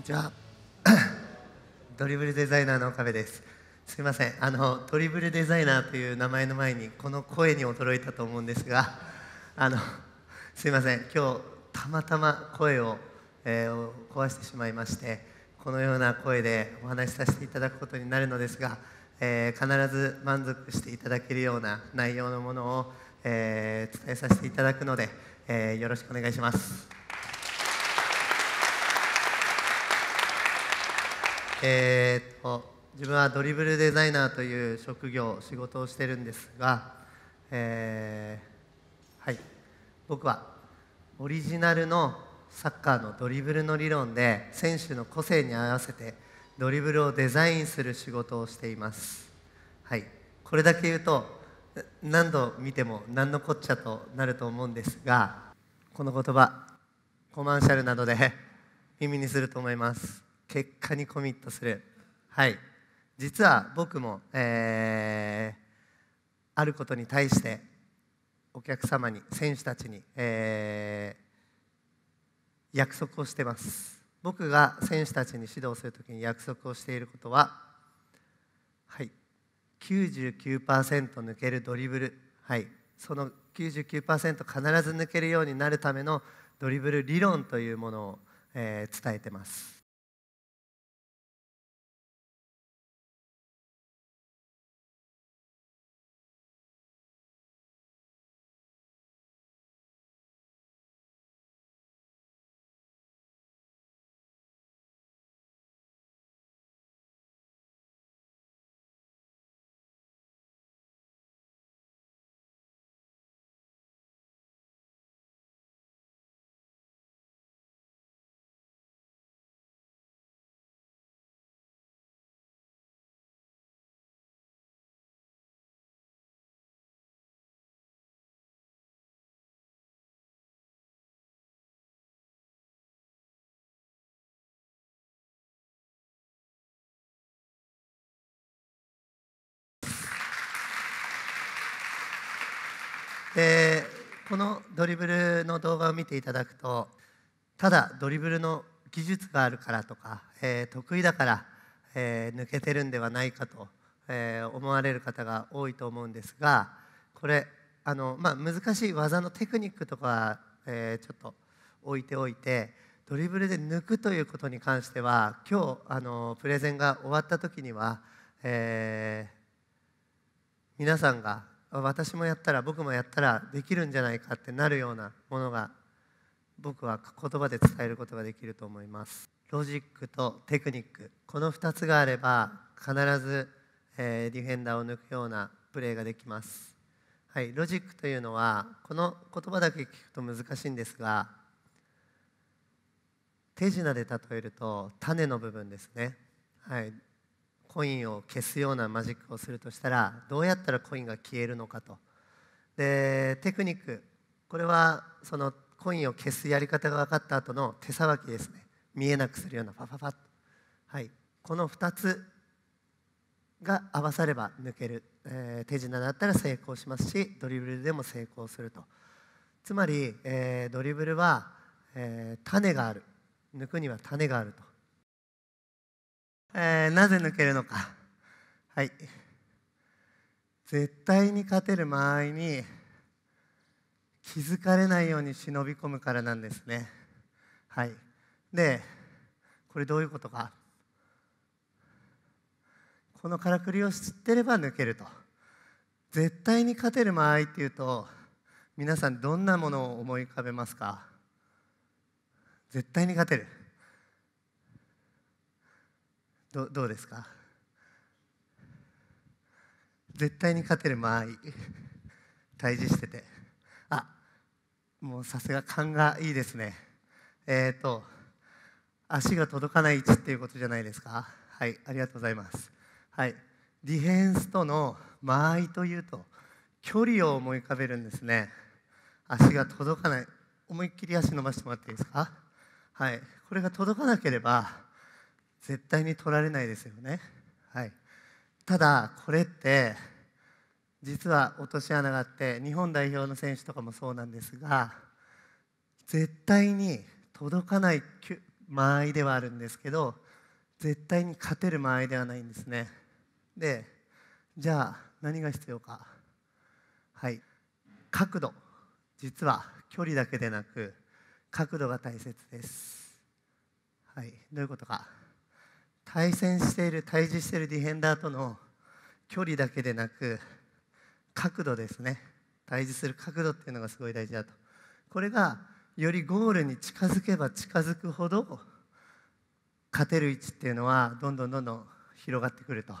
にちは ドリブルデザイナーの岡部ですすいませんあのドリブルデザイナーという名前の前にこの声に驚いたと思うんですがあのすいません今日たまたま声を、えー、壊してしまいましてこのような声でお話しさせていただくことになるのですが、えー、必ず満足していただけるような内容のものを、えー、伝えさせていただくので、えよろしくお願いします。えー、っと自分はドリブルデザイナーという職業仕事をしてるんですが、えー、はい僕はオリジナルのサッカーのドリブルの理論で選手の個性に合わせてドリブルをデザインする仕事をしています、はい、これだけ言うと何度見ても何のこっちゃとなると思うんですがこの言葉コマーシャルなどで耳にすると思います結果にコミットするはい実は僕も、えー、あることに対してお客様に選手たちに、えー、約束をしてます僕が選手たちに指導するときに約束をしていることははい99%抜けるドリブルはいその99%必ず抜けるようになるためのドリブル理論というものを、えー、伝えてますえー、このドリブルの動画を見ていただくとただドリブルの技術があるからとか、えー、得意だから、えー、抜けてるんではないかと、え思われる方が多いと思うんですがこれあの、まあ、難しい技のテクニックとか、えちょっと置いておいてドリブルで抜くということに関しては今日あのプレゼンが終わった時には、え皆さんが私もやったら僕もやったらできるんじゃないかってなるようなものが僕は言葉で伝えることができると思いますロジックとテクニックこの2つがあれば必ず、えー、ディフェンダーを抜くようなプレーができます、はい、ロジックというのはこの言葉だけ聞くと難しいんですが手品で例えると種の部分ですね、はい、コインを消すようなマジックをするとしたらどうやったらコインが消えるのかとでテクニックこれはそのコインを消すやり方が分かった後の手さばきですね見えなくするようなパパパッはいこの2つが合わされば抜ける、えー、手品だったら成功しますしドリブルでも成功するとつまり、えー、ドリブルは、えー、種がある抜くには種があるとえー、なぜ抜けるのかはい絶対に勝てる間合いに気づかれないように忍び込むからなんですねはいでこれどういうことかこのからくりを知ってれば抜けると絶対に勝てる間合いっていうと皆さんどんなものを思い浮かべますか絶対に勝てるどどうですか絶対に勝てる間合い対峙しててあもうさすが勘がいいですねえっ、ー、と足が届かない位置っていうことじゃないですかはいありがとうございますはいディフェンスとの間合いというと距離を思い浮かべるんですね足が届かない思いっきり足伸ばしてもらっていいですかはいこれが届かなければ絶対に取られないですよね、はい、ただこれって実は落とし穴があって日本代表の選手とかもそうなんですが絶対に届かない間合いではあるんですけど絶対に勝てる間合いではないんですねでじゃあ何が必要かはい角度実は距離だけでなく角度が大切ですはいどういうことか対戦している対峙しているディフェンダーとの距離だけでなく角度ですね対峙する角度っていうのがすごい大事だとこれがよりゴールに近づけば近づくほど勝てる位置っていうのはどんどんどんどん広がってくると。